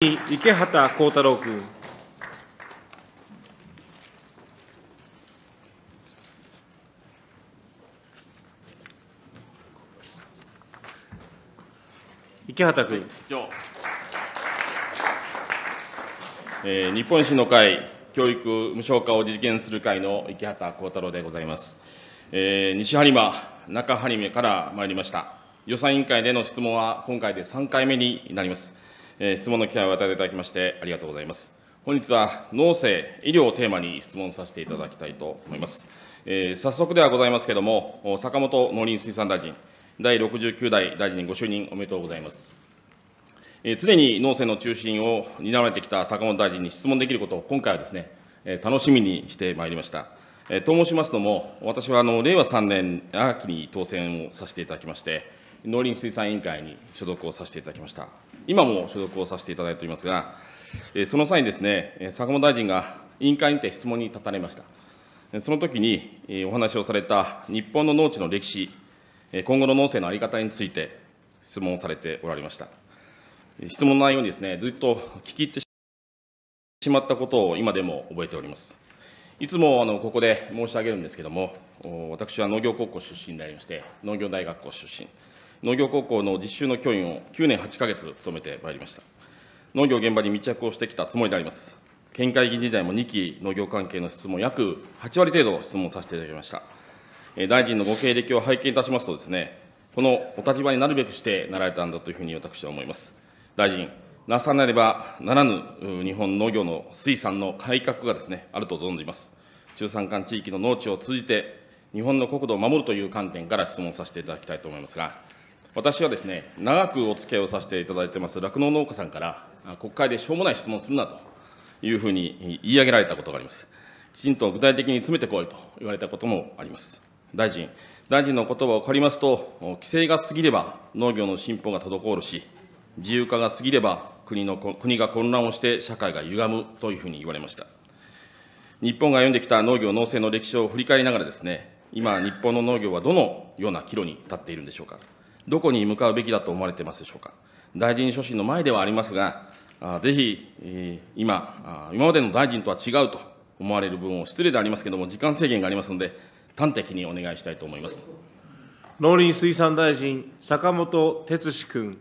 池畑幸太郎君。池畑君。えー、日本史の会教育無償化を実現する会の池畑幸太郎でございます。えー、西播磨、中播磨から参りました。予算委員会での質問は今回で3回目になります。え質問の機会を与えていただきまして、ありがとうございます。本日は、農政、医療をテーマに質問させていただきたいと思います。えー、早速ではございますけれども、坂本農林水産大臣、第69代大臣にご就任おめでとうございます。えー、常に農政の中心を担われてきた坂本大臣に質問できることを、今回はですね、えー、楽しみにしてまいりました。えー、と申しますのも、私はあの令和3年秋に当選をさせていただきまして、農林水産委員会に所属をさせていただきました。今も所属をさせていただいておりますが、えその際にですね、坂本大臣が委員会にて質問に立たれました。その時にお話をされた日本の農地の歴史、今後の農政の在り方について質問をされておられました。質問の内容にですね、ずっと聞き入ってしまったことを今でも覚えております。いつもあのここで申し上げるんですけれども、私は農業高校出身でありまして、農業大学校出身。農業高校の実習の教員を9年8か月務めてまいりました。農業現場に密着をしてきたつもりであります。県会議員時代も2期農業関係の質問、約8割程度質問させていただきました。大臣のご経歴を拝見いたしますとですね、このお立場になるべくしてなられたんだというふうに私は思います。大臣、なさなればならぬ日本農業の水産の改革がですね、あると存じます。中山間地域の農地を通じて、日本の国土を守るという観点から質問させていただきたいと思いますが、私はですね、長くお付き合いをさせていただいてます、酪農農家さんから、国会でしょうもない質問するなというふうに言い上げられたことがあります。きちんと具体的に詰めてこいと言われたこともあります。大臣、大臣の言葉を借りますと、規制が過ぎれば農業の進歩が滞るし、自由化が過ぎれば国の国が混乱をして社会が歪むというふうに言われました。日本が歩んできた農業、農政の歴史を振り返りながらですね、今、日本の農業はどのような岐路に立っているんでしょうか。どこに向かうべきだと思われていますでしょうか。大臣所信の前ではありますが、ぜひ、今、今までの大臣とは違うと思われる分を失礼でありますけれども、時間制限がありますので、端的にお願いしたいと思います。農林水産大臣、坂本哲志君。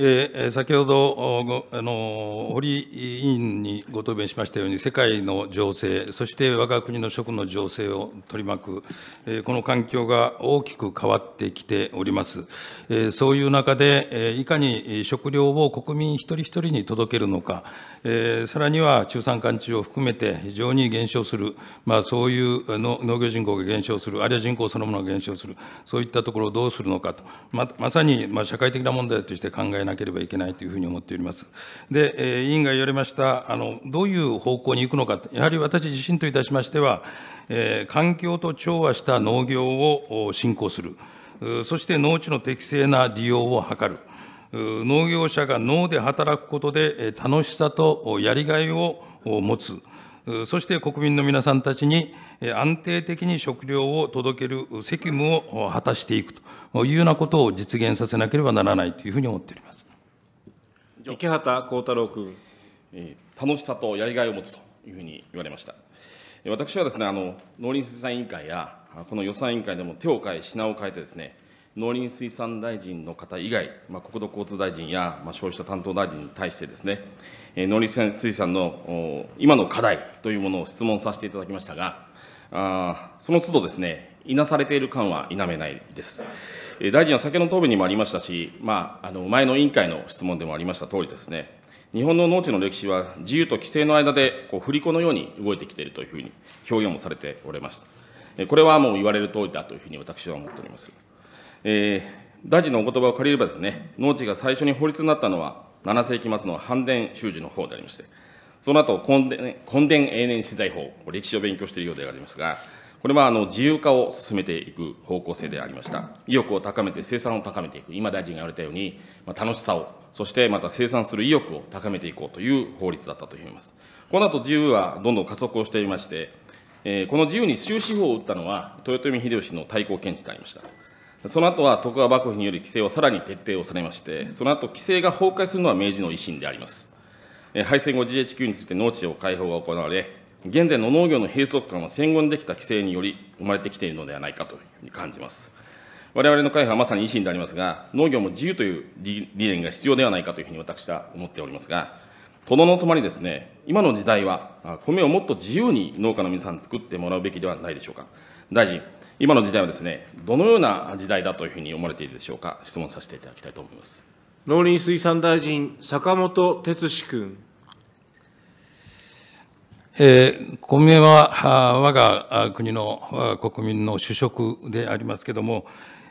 え先ほどあの堀委員にご答弁しましたように、世界の情勢、そして我が国の食の情勢を取り巻く、えこの環境が大きく変わってきております。えそういう中で、えいかに食料を国民一人一人に届けるのか、えさらには中山間地を含めて非常に減少する、まあ、そういうの農業人口が減少する、あるいは人口そのものが減少する、そういったところをどうするのかと、ままさに、ま社会的な問題として考えなければいけないというふうに思っております。で、委員が言われました、あの、どういう方向に行くのか、やはり私自身といたしましては、え環境と調和した農業を振興する、そして農地の適正な利用を図る、農業者が農で働くことで楽しさとやりがいを持つ、そして国民の皆さんたちに安定的に食料を届ける責務を果たしていくというようなことを実現させなければならないというふうに思っております池畑幸太郎君。楽しさとやりがいを持つというふうに言われました。私はですね、あの農林水産委員会や、この予算委員会でも手を変え、品を変えてですね、農林水産大臣の方以外、まあ、国土交通大臣や、まあ、消費者担当大臣に対してですね、農林水産の今の課題というものを質問させていただきましたが、あその都度ですね、いなされている感は否めないです。大臣は先の答弁にもありましたし、まあ、あの前の委員会の質問でもありました通りですね、日本の農地の歴史は自由と規制の間でこう振り子のように動いてきているというふうに表現もされておりました。これはもう言われる通りだというふうに私は思っております。えー、大臣のお言葉を借りればですね、農地が最初に法律になったのは、7世紀末の反伝修士の方でありまして、その後、根伝根伝永年資材法、歴史を勉強しているようでありますが、これはあの自由化を進めていく方向性でありました。意欲を高めて生産を高めていく。今大臣が言われたように、まあ、楽しさを、そしてまた生産する意欲を高めていこうという法律だったと思います。この後自由はどんどん加速をしていまして、えー、この自由に終止符を打ったのは、豊臣秀吉の対抗検事でありました。その後は徳川幕府により規制をさらに徹底をされまして、その後規制が崩壊するのは明治の維新であります。敗戦後 GHQ について農地を開放が行われ、現在の農業の閉塞感は戦後にできた規制により生まれてきているのではないかというふうに感じます。我々の会派はまさに維新でありますが、農業も自由という理念が必要ではないかというふうに私は思っておりますが、とののつまりですね、今の時代は、米をもっと自由に農家の皆さんに作ってもらうべきではないでしょうか。大臣、今の時代はですね、どのような時代だというふうに思われているでしょうか、質問させていただきたいと思います農林水産大臣、坂本哲志君。えー、米は我が国の国民の主食でありますけれども、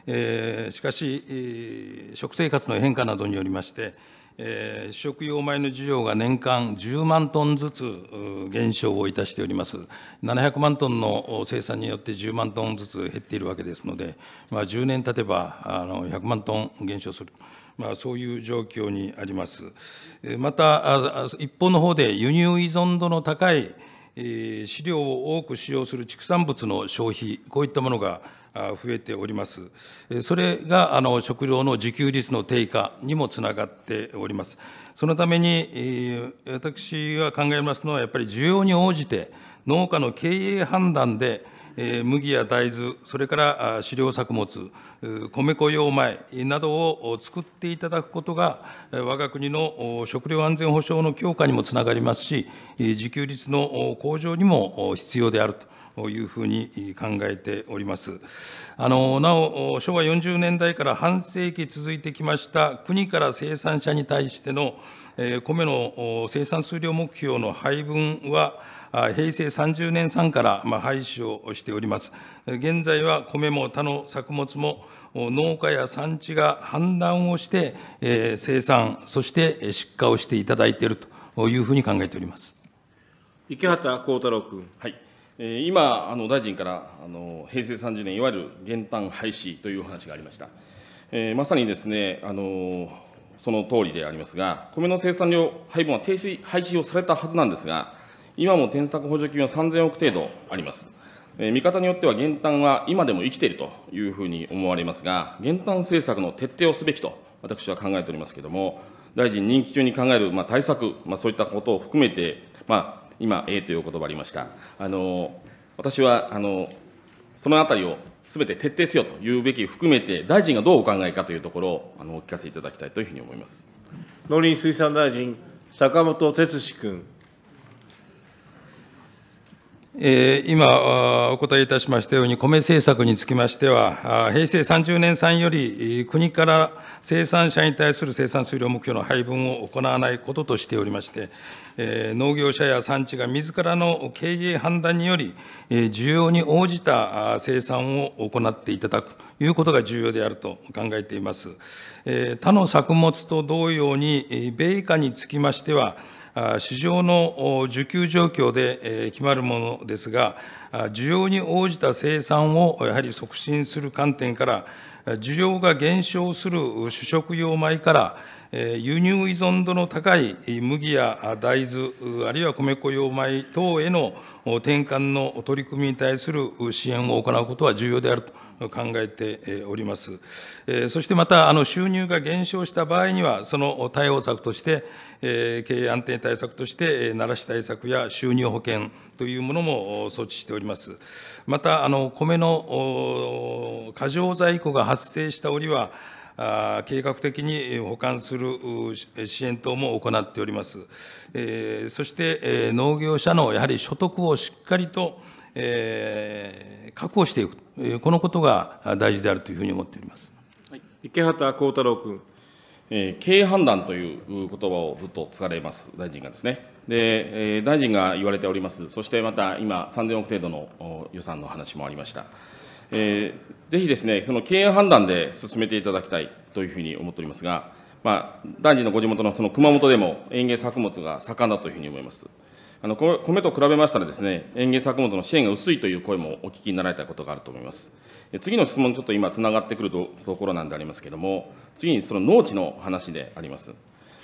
えー、しかし、食生活の変化などによりまして、えー、食用米の需要が年間10万トンずつ減少をいたしております。700万トンの生産によって10万トンずつ減っているわけですので、まあ、10年経てばあの100万トン減少する。まあ、そういう状況にあります。また、一方の方で輸入依存度の高い飼料を多く使用する畜産物の消費、こういったものが増えております。それがあの食料の自給率の低下にもつながっております。そのために、私が考えますのは、やっぱり需要に応じて、農家の経営判断で、麦や大豆、それから飼料作物、米粉用米などを作っていただくことが、我が国の食料安全保障の強化にもつながりますし、自給率の向上にも必要であると。というふうに考えております。あのなお、昭和40年代から半世紀続いてきました国から生産者に対しての米の生産数量目標の配分は、平成30年産から廃止をしております。現在は米も他の作物も農家や産地が判断をして生産、そして出荷をしていただいているというふうに考えております池畑幸太郎君。はい今、あの大臣からあの平成30年、いわゆる減反廃止というお話がありました。えー、まさにですね、あのその通りでありますが、米の生産量配分は停止、廃止をされたはずなんですが、今も転作補助金は3000億程度あります。えー、見方によっては減反は今でも生きているというふうに思われますが、減反政策の徹底をすべきと私は考えておりますけれども、大臣任期中に考える、まあ、対策、まあ、そういったことを含めて、まあ、今、A というお言葉ありました。あの私はあのそのあたりをすべて徹底せよというべき含めて、大臣がどうお考えかというところをあのお聞かせいただきたいというふうに思います農林水産大臣、坂本哲司君。今、お答えいたしましたように、米政策につきましては、平成30年産より、国から生産者に対する生産数量目標の配分を行わないこととしておりまして、農業者や産地が自らの経営判断により、需要に応じた生産を行っていただくということが重要であると考えています。他の作物と同様に、米価につきましては、市場の需給状況で決まるものですが、需要に応じた生産をやはり促進する観点から、需要が減少する主食用米から、輸入依存度の高い麦や大豆、あるいは米粉用米等への転換の取り組みに対する支援を行うことは重要であると。考えております。そしてまた、あの収入が減少した場合には、その対応策として、経営安定対策として、ならし対策や収入保険というものも措置しております。また、あの米の過剰在庫が発生した折は、計画的に保管する支援等も行っております。そして、農業者のやはり所得をしっかりとえー、確保していく、えこのことが大事であるというふうに思っております、はい、池畑幸太郎君、えー、経営判断という言葉をずっと使われます、大臣がですね。で、え大臣が言われております、そしてまた今、3000億程度の予算の話もありました。えー、ぜひですね、その経営判断で進めていただきたいというふうに思っておりますが、まあ、大臣のご地元のその熊本でも園芸作物が盛んだというふうに思います。あの米と比べましたらですね、園芸作物の支援が薄いという声もお聞きになられたことがあると思います。次の質問、ちょっと今、つながってくるところなんでありますけれども、次にその農地の話であります。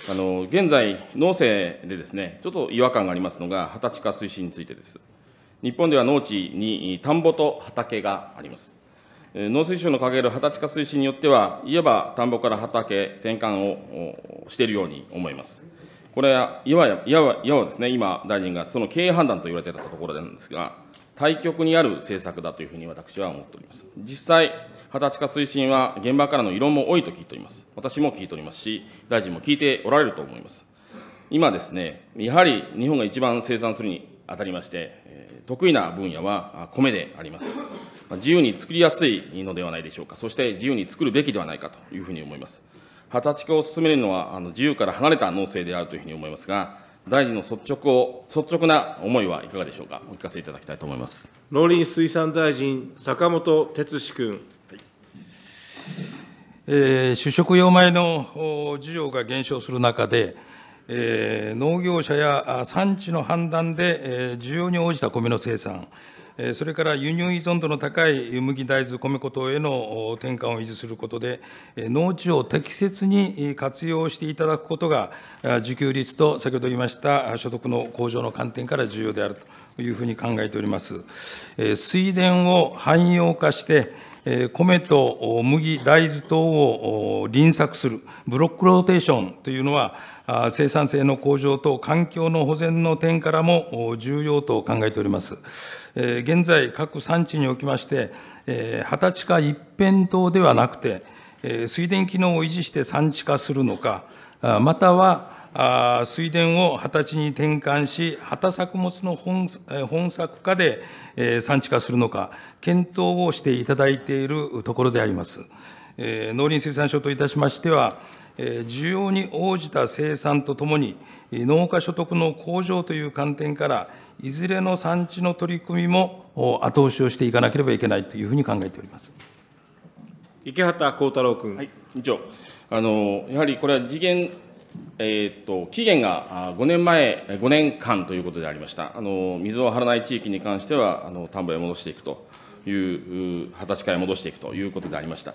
あの現在、農政でですね、ちょっと違和感がありますのが、畑地化推進についてです。日本では農地に田んぼと畑があります。農水省の掲げる畑地化推進によっては、いわば田んぼから畑転換をしているように思います。これいわば、いわやですね、今、大臣がその経営判断と言われてたところなんですが、対極にある政策だというふうに私は思っております。実際、畑歳化推進は現場からの異論も多いと聞いております。私も聞いておりますし、大臣も聞いておられると思います。今ですね、やはり日本が一番生産するにあたりまして、得意な分野は米であります。自由に作りやすいのではないでしょうか。そして自由に作るべきではないかというふうに思います。畑地化を進めるのはあの自由から離れた農政であるというふうに思いますが、大臣の率直を率直な思いはいかがでしょうか、お聞かせいただきたいと思います農林水産大臣、坂本哲志君。えー、主食用米の需要が減少する中で、えー、農業者や産地の判断で、えー、需要に応じた米の生産、それから輸入依存度の高い麦、大豆、米粉等への転換を維持することで、農地を適切に活用していただくことが、自給率と先ほど言いました所得の向上の観点から重要であるというふうに考えております。水田を汎用化して米と麦、大豆等を輪作するブロックローテーションというのは、生産性の向上と環境の保全の点からも重要と考えております。現在、各産地におきまして、二十歳化一辺倒ではなくて、水田機能を維持して産地化するのか、またはあ水田を畑地に転換し、畑作物の本本作化で、えー、産地化するのか、検討をしていただいているところであります。えー、農林水産省といたしましては、えー、需要に応じた生産とともに、農家所得の向上という観点から、いずれの産地の取り組みも後押しをしていかなければいけないというふうに考えております池畑幸太郎君。はい、以上あのやはりこれは次元えっと期限が5年前、5年間ということでありました、あの水を張らない地域に関しては、あの田んぼへ戻していくという、20歳かへ戻していくということでありました。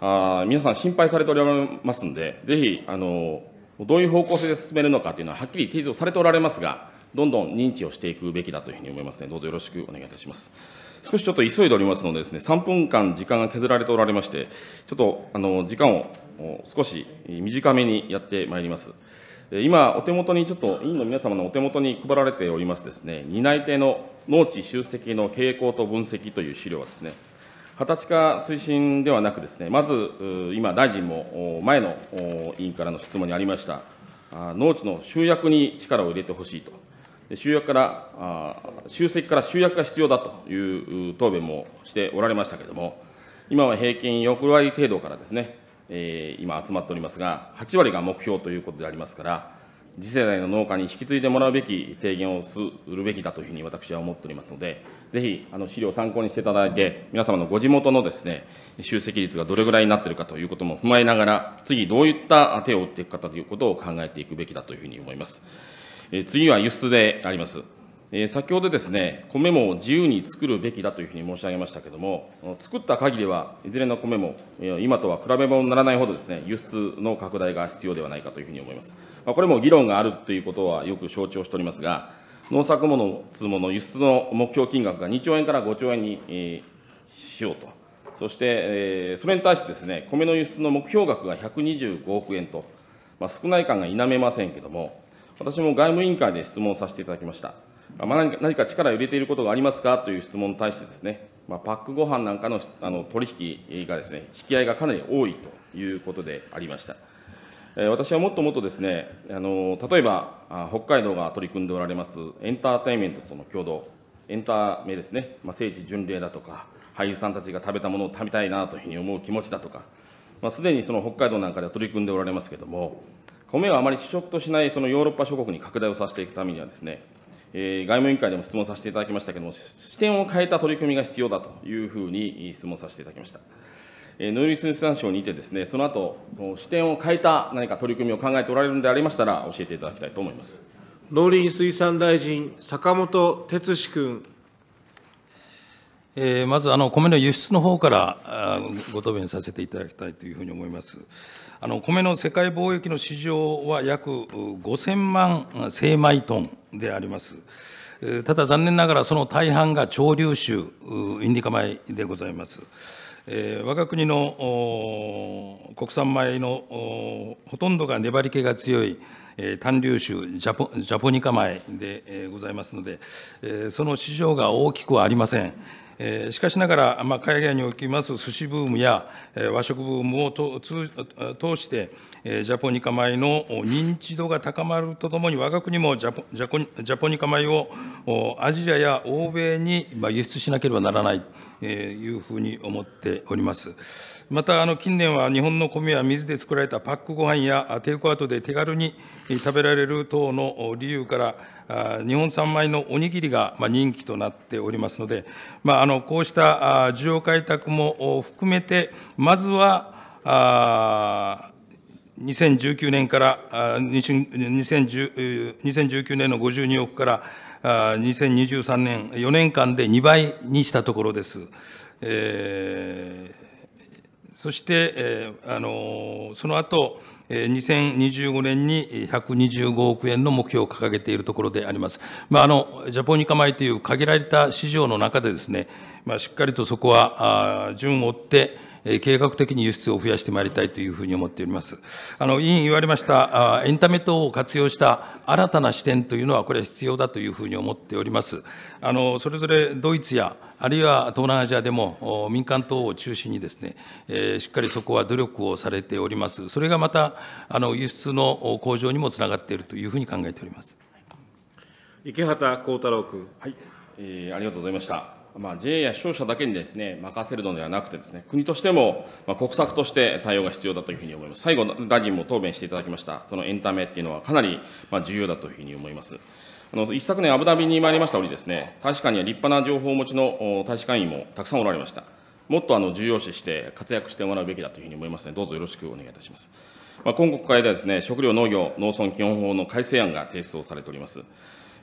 あ皆さん、心配されておりますんで、ぜひあの、どういう方向性で進めるのかというのは、はっきり提示をされておられますが、どんどん認知をしていくべきだというふうに思いますの、で、どうぞよろしくお願いいたします。少しちょっと急いでおりますのでです、ね、3分間時間が削られておられまして、ちょっとあの時間を少し短めにやってまいります。今、お手元にちょっと委員の皆様のお手元に配られておりますですね、担い手の農地集積の傾向と分析という資料はですね、畑地化推進ではなくですね、まず今、大臣も前の委員からの質問にありました、農地の集約に力を入れてほしいと、集約から集積から集約が必要だという答弁もしておられましたけれども、今は平均4割程度からですね、えー、今集まっておりますが、8割が目標ということでありますから、次世代の農家に引き継いでもらうべき提言をするべきだというふうに私は思っておりますので、ぜひあの資料を参考にしていただいて、皆様のご地元のですね、集積率がどれぐらいになっているかということも踏まえながら、次どういった手を打っていくかということを考えていくべきだというふうに思います。えー、次は輸出であります。先ほどですね、米も自由に作るべきだというふうに申し上げましたけれども、作った限りは、いずれの米も今とは比べ物にならないほどですね、輸出の拡大が必要ではないかというふうに思います。これも議論があるということはよく承知をしておりますが、農作物つもの輸出の目標金額が2兆円から5兆円にしようと、そして、それに対してですね、米の輸出の目標額が125億円と、まあ、少ない感が否めませんけれども、私も外務委員会で質問させていただきました。まあ、何か力を入れていることがありますかという質問に対してですね、まあ、パックご飯なんかのあの取引がですね、引き合いがかなり多いということでありました。え私はもっともっとですね、あの例えば北海道が取り組んでおられますエンターテインメントとの共同、エンタメですね、まあ、聖地巡礼だとか、俳優さんたちが食べたものを食べたいなというふうに思う気持ちだとか、まあ、すでにその北海道なんかでは取り組んでおられますけれども、米をあまり主食としないそのヨーロッパ諸国に拡大をさせていくためにはですね、え外務委員会でも質問させていただきましたけれども、視点を変えた取り組みが必要だというふうに質問させていただきました。え農林水産省にいてですね、その後、視点を変えた何か取り組みを考えておられるのでありましたら、教えていただきたいと思います。農林水産大臣、坂本哲志君。えー、まずあの米の輸出の方からご答弁させていただきたいというふうに思います。あの米の世界貿易の市場は約5000万精米トンであります。ただ残念ながらその大半が潮流種インディカ米でございます。えー、我が国の国産米のほとんどが粘り気が強い、え単粒種ジャポジャポニカ米で、えございますので、えその市場が大きくはありません。しかしながら、まあ、海外におきます寿司ブームや和食ブームを通して、ジャポニカ米の認知度が高まるとともに、我が国もジャポジャポニカ米をアジアや欧米に輸出しなければならないいうふうに思っております。またあの近年は日本の米や水で作られたパックご飯やテイクアウトで手軽に食べられる等の理由から、日本産米のおにぎりが人気となっておりますので、まあ、あのこうした需要開拓も含めて、まずは2019年から2019年の52億から2023年4年間で2倍にしたところです。えー、そして、えー、あのー、その後、2025年に125億円の目標を掲げているところであります。まあ、あのジャポニカ米という限られた市場の中でですね、まあ、しっかりとそこは順を追って、計画的に輸出を増やしてまいりたいというふうに思っております。あの委員言われましたエンタメ等を活用した新たな視点というのは、これは必要だというふうに思っております。あのそれぞれドイツやあるいは東南アジアでも民間等を中心にですね、えー、しっかりそこは努力をされております。それがまた、あの、輸出の向上にもつながっているというふうに考えております。池畑幸太郎君。はい、えー、ありがとうございました。まあ、JA や商社だけにですね、任せるのではなくてですね、国としても、まあ、国策として対応が必要だというふうに思います。最後、大臣も答弁していただきました、そのエンタメっていうのはかなり、まあ、重要だというふうに思います。あの一昨年、アブダビに参りましたおりですね、大使館には立派な情報をお持ちの大使館員もたくさんおられました。もっとあの重要視して活躍してもらうべきだというふうに思いますので、どうぞよろしくお願いいたします。まあ、今国会ではですね、食料農業農村基本法の改正案が提出をされております。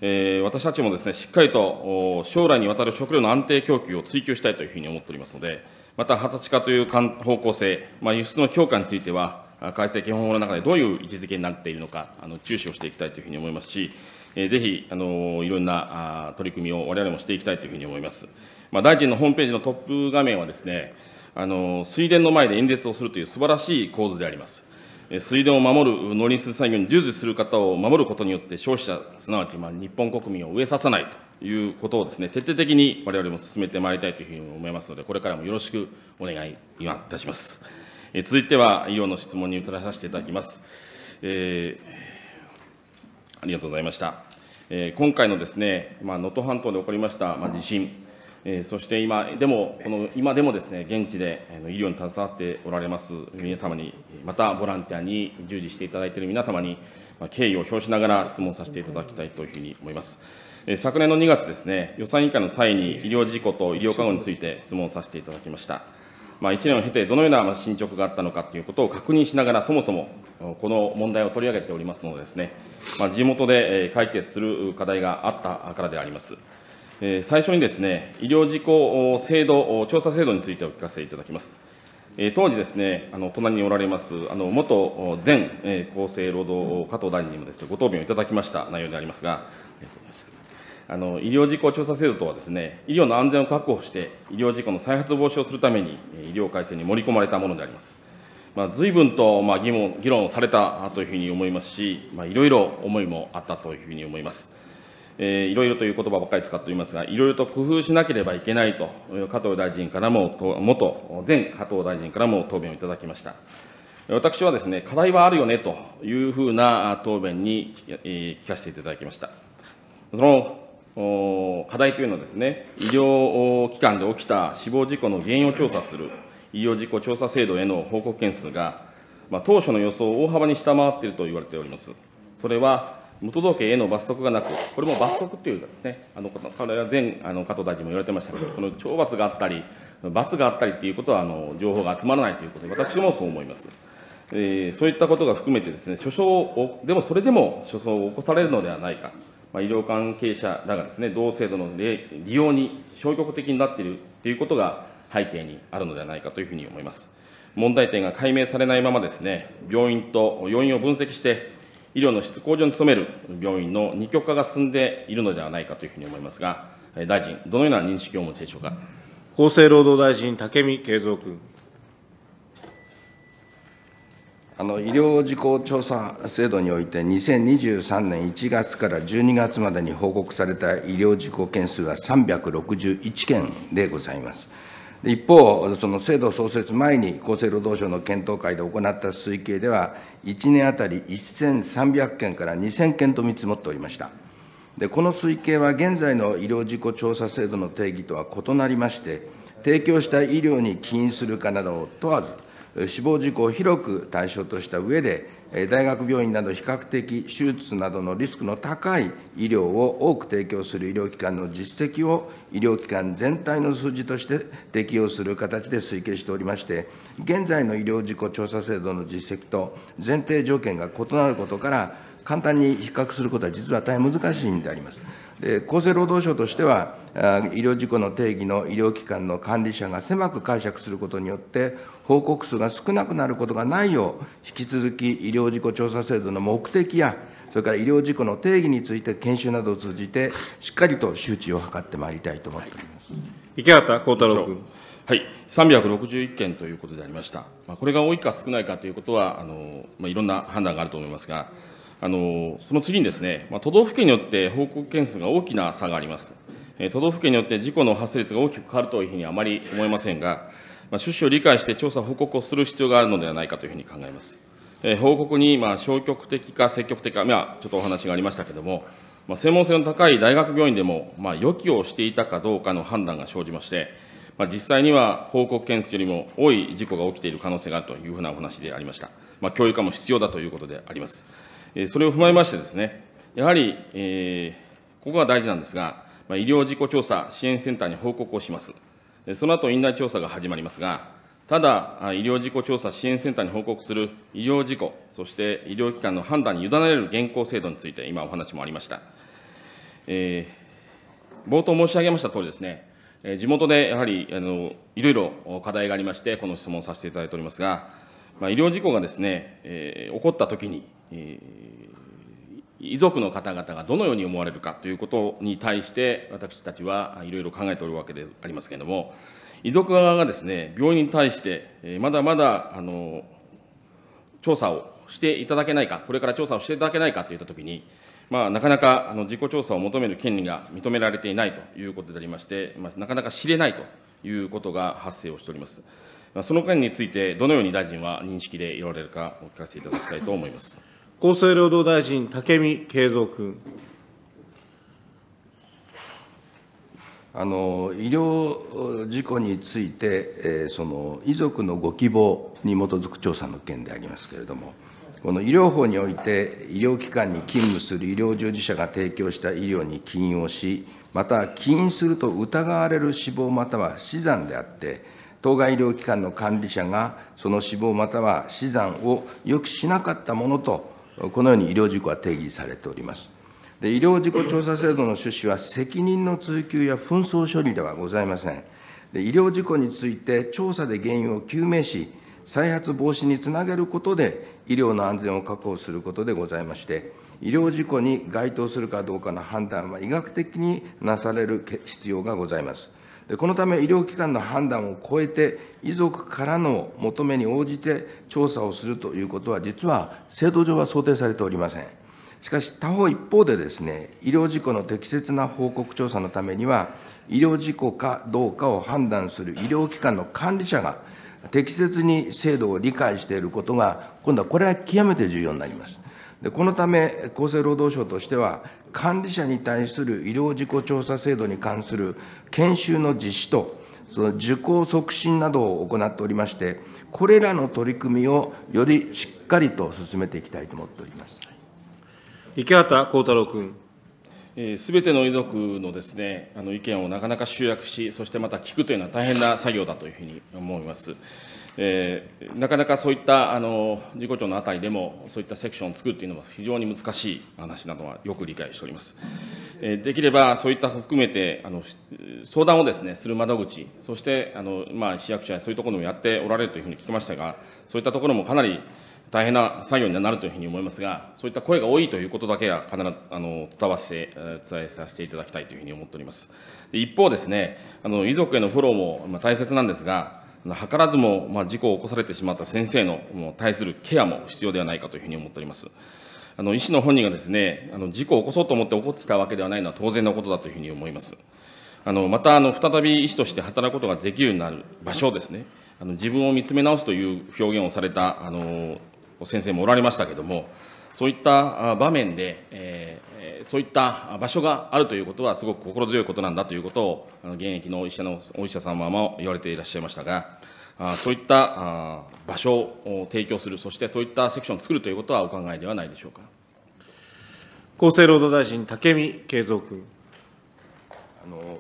えー、私たちもですね、しっかりと将来にわたる食料の安定供給を追求したいというふうに思っておりますので、また、畑歳化という方向性、まあ、輸出の強化については、改正基本法の中でどういう位置づけになっているのか、あの注視をしていきたいというふうに思いますし、えー、ぜひ、あのいろんなあ取り組みを我々もしていきたいというふうに思います。まあ、大臣のホームページのトップ画面はですね、あの水田の前で演説をするという素晴らしい構図であります。水田を守る農林水産業に従事する方を守ることによって、消費者、すなわちま日本国民を飢えさせないということをです、ね、徹底的に我々も進めてまいりたいというふうに思いますので、これからもよろしくお願いいたします。え続いては、医療の質問に移らさせていただきます。えー、ありがとうございました。えー、今回のですね、まあ、能登半島で起こりました、まあ、地震。えそして今でも、この今でもですね、現地で医療に携わっておられます皆様に、またボランティアに従事していただいている皆様に、敬意を表しながら質問させていただきたいというふうに思います。昨年の2月ですね、予算委員会の際に医療事故と医療看護について質問させていただきました。まあ、1年を経て、どのような進捗があったのかということを確認しながら、そもそもこの問題を取り上げておりますのでですね、まあ、地元で解決する課題があったからであります。最初にですね、医療事故制度、調査制度についてお聞かせいただきます。当時ですね、あの隣におられます、あの元前厚生労働加藤大臣にもです、ね、ご答弁をいただきました内容でありますが、あの医療事故調査制度とはですね、医療の安全を確保して、医療事故の再発防止をするために、医療改正に盛り込まれたものであります。まあ、随分と、まあ、議論議論されたというふうに思いますし、まあ、いろいろ思いもあったというふうに思います。えー、いろいろという言葉ばかり使っておりますが、いろいろと工夫しなければいけないと、加藤大臣からも、元、前加藤大臣からも答弁をいただきました。私はですね、課題はあるよねというふうな答弁に聞かせていただきました。その課題というのはですね、医療機関で起きた死亡事故の原因を調査する医療事故調査制度への報告件数が、まあ、当初の予想を大幅に下回っていると言われております。それは無届けへの罰則がなく、これも罰則というかですね、あのこは前あの加藤大臣も言われてましたけど、その懲罰があったり、罰があったりということはあの情報が集まらないということで、私もそう思います。えー、そういったことが含めてですね、訴訟を、でもそれでも訴訟を起こされるのではないか、まあ、医療関係者らがですね、同制度の利用に消極的になっているということが背景にあるのではないかというふうに思います。問題点が解明されないままですね、病院と要因を分析して、医療の質向上に努める病院の二極化が進んでいるのではないかというふうに思いますが、大臣、どのような認識をお持ちでしょうか。厚生労働大臣、武見敬三君。あの医療事項調査制度において、2023年1月から12月までに報告された医療事項件数は361件でございます。一方、その制度創設前に厚生労働省の検討会で行った推計では、1年当たり1300件から2000件と見積もっておりました。でこの推計は現在の医療事故調査制度の定義とは異なりまして、提供した医療に起因するかなどを問わず、死亡事故を広く対象とした上で、大学病院など比較的手術などのリスクの高い医療を多く提供する医療機関の実績を医療機関全体の数字として適用する形で推計しておりまして、現在の医療事故調査制度の実績と前提条件が異なることから、簡単に比較することは実は大変難しいんであります。厚生労働省としては、医療事故の定義の医療機関の管理者が狭く解釈することによって、報告数が少なくなることがないよう、引き続き医療事故調査制度の目的や、それから医療事故の定義について研修などを通じて、しっかりと周知を図ってまいりたいと思っております。池畑幸太郎君。はい、361件ということでありました。まあ、これが多いか少ないかということは、あのまあ、いろんな判断があると思いますが、あのその次にですね、まあ、都道府県によって報告件数が大きな差があります。えー、都道府県によって事故の発生率が大きく変わるというふうにあまり思えませんが、まあ、趣旨を理解して調査報告をする必要があるのではないかというふうに考えます。えー、報告にまあ消極的か積極的か、まあ、ちょっとお話がありましたけれども、まあ、専門性の高い大学病院でも、まあ、予期をしていたかどうかの判断が生じまして、まあ、実際には報告件数よりも多い事故が起きている可能性があるというふうなお話でありました。まあ、教育化も必要だということであります。それを踏まえましてですね、やはり、えー、ここが大事なんですが、まあ、医療事故調査支援センターに報告をします。その後、院内調査が始まりますが、ただ、医療事故調査支援センターに報告する医療事故、そして医療機関の判断に委ねられる現行制度について、今お話もありました。えー、冒頭申し上げましたとおりですね、地元でやはりあのいろいろ課題がありまして、この質問をさせていただいておりますが、まあ、医療事故がですね、えー、起こったときに、え遺族の方々がどのように思われるかということに対して、私たちはいろいろ考えておるわけでありますけれども、遺族側がですね、病院に対して、えまだまだあの調査をしていただけないか、これから調査をしていただけないかといったときに、まあ、なかなかあの自己調査を求める権利が認められていないということでありまして、まあ、なかなか知れないということが発生をしております。その件について、どのように大臣は認識でいられるか、お聞かせいただきたいと思います。厚生労働大臣、武見敬三君。あの医療事故について、えー、その遺族のご希望に基づく調査の件でありますけれども、この医療法において、医療機関に勤務する医療従事者が提供した医療に起因をし、また起因すると疑われる死亡または死産であって、当該医療機関の管理者が、その死亡または死産を予期しなかったものとこのように医療事故は定義されております。で医療事故調査制度の趣旨は、責任の追及や紛争処理ではございません。で医療事故について調査で原因を究明し、再発防止につなげることで、医療の安全を確保することでございまして、医療事故に該当するかどうかの判断は医学的になされる必要がございます。このため、医療機関の判断を超えて、遺族からの求めに応じて調査をするということは、実は制度上は想定されておりません。しかし、他方一方でですね、医療事故の適切な報告調査のためには、医療事故かどうかを判断する医療機関の管理者が、適切に制度を理解していることが、今度はこれは極めて重要になります。でこのため、厚生労働省としては、管理者に対する医療事故調査制度に関する研修の実施と、その受講促進などを行っておりまして、これらの取り組みをよりしっかりと進めていきたいと思っております池畑幸太郎君。すべての遺族のですね、あの意見をなかなか集約し、そしてまた聞くというのは大変な作業だというふうに思います。えー、なかなかそういったあの事故調のあたりでも、そういったセクションを作るというのは非常に難しい話などはよく理解しております。えー、できれば、そういった含めてあの相談をですねする窓口、そしてあの、まあ、市役所やそういうところもやっておられるというふうに聞きましたが、そういったところもかなり大変な作業になるというふうに思いますが、そういった声が多いということだけは必ずあの伝わせ伝えさせていただきたいというふうに思っております。一方ですね、あの遺族へのフォローも大切なんですが、図らずも、まあ、事故を起こされてしまった先生の対するケアも必要ではないかというふうに思っております。あの医師の本人がですね、あの事故を起こそうと思って起こってたわけではないのは当然のことだというふうに思います。あのまたあの再び医師として働くことができるようになる場所ですね、あの自分を見つめ直すという表現をされたあの先生もおられましたけれども、そういった場面で、えーえそういった場所があるということは、すごく心強いことなんだということを、あの現役の医者のお医者様も言われていらっしゃいましたが、あそういった場所を提供する、そしてそういったセクションを作るということはお考えではないでしょうか厚生労働大臣、武見敬三君。あの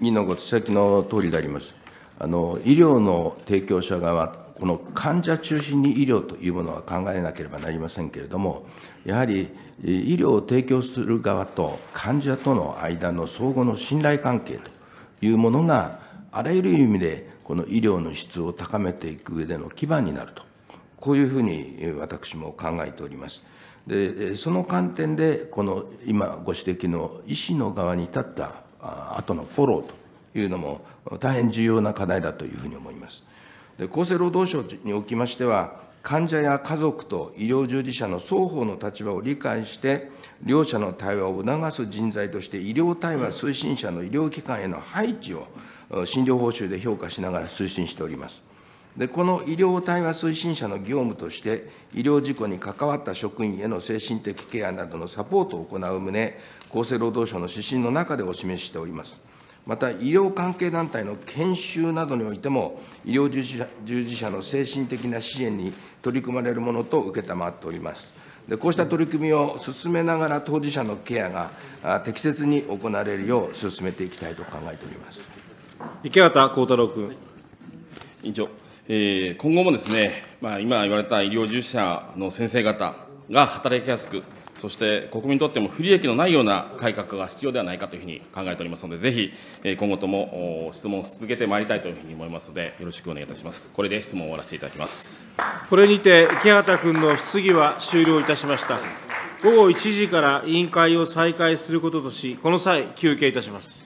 委員のご指摘の通りであります。あの医療の提供者側この患者中心に医療というものは考えなければなりませんけれども、やはり医療を提供する側と患者との間の相互の信頼関係というものが、あらゆる意味でこの医療の質を高めていく上での基盤になると、こういうふうに私も考えております。でその観点で、この今ご指摘の医師の側に立った後のフォローというのも、大変重要な課題だというふうに思います。で厚生労働省におきましては、患者や家族と医療従事者の双方の立場を理解して、両者の対話を促す人材として、医療対話推進者の医療機関への配置を診療報酬で評価しながら推進しております。でこの医療対話推進者の業務として、医療事故に関わった職員への精神的ケアなどのサポートを行う旨、厚生労働省の指針の中でお示ししております。また医療関係団体の研修などにおいても、医療従事者の精神的な支援に取り組まれるものと承っております。でこうした取り組みを進めながら、当事者のケアが適切に行われるよう進めていきたいと考えております池畑幸太郎君。委員長、えー、今後もですね、まあ、今言われた医療従事者の先生方が働きやすく、そして国民にとっても不利益のないような改革が必要ではないかというふうに考えておりますので、ぜひ今後とも質問を続けてまいりたいというふうに思いますので、よろしくお願いいたします。これで質問を終わらせていただきます。これにて、池畑君の質疑は終了いたしました。午後1時から委員会を再開することとし、この際、休憩いたします。